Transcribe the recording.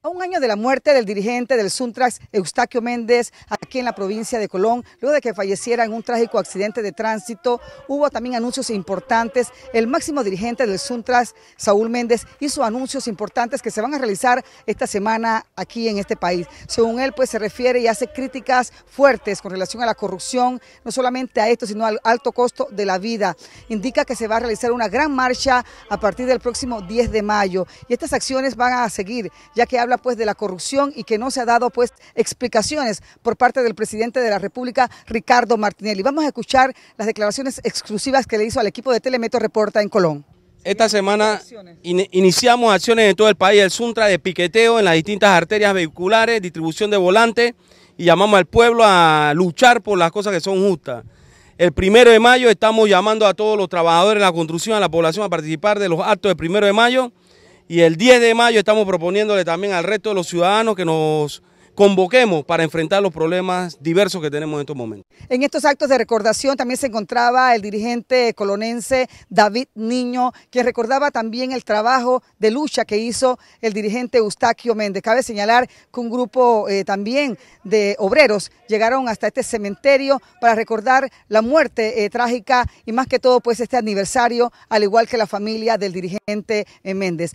A un año de la muerte del dirigente del Suntrax, Eustaquio Méndez, aquí en la provincia de Colón, luego de que falleciera en un trágico accidente de tránsito, hubo también anuncios importantes. El máximo dirigente del Suntrax, Saúl Méndez, hizo anuncios importantes que se van a realizar esta semana aquí en este país. Según él, pues se refiere y hace críticas fuertes con relación a la corrupción, no solamente a esto, sino al alto costo de la vida. Indica que se va a realizar una gran marcha a partir del próximo 10 de mayo y estas acciones van a seguir, ya que habla pues de la corrupción y que no se ha dado pues explicaciones por parte del presidente de la República, Ricardo Martinelli. Vamos a escuchar las declaraciones exclusivas que le hizo al equipo de Telemeto Reporta en Colón. Esta semana iniciamos acciones en todo el país, el Suntra de piqueteo en las distintas arterias vehiculares, distribución de volantes y llamamos al pueblo a luchar por las cosas que son justas. El primero de mayo estamos llamando a todos los trabajadores de la construcción, a la población a participar de los actos del primero de mayo y el 10 de mayo estamos proponiéndole también al resto de los ciudadanos que nos convoquemos para enfrentar los problemas diversos que tenemos en estos momentos. En estos actos de recordación también se encontraba el dirigente colonense David Niño, que recordaba también el trabajo de lucha que hizo el dirigente Eustaquio Méndez. Cabe señalar que un grupo eh, también de obreros llegaron hasta este cementerio para recordar la muerte eh, trágica y más que todo pues este aniversario, al igual que la familia del dirigente eh, Méndez.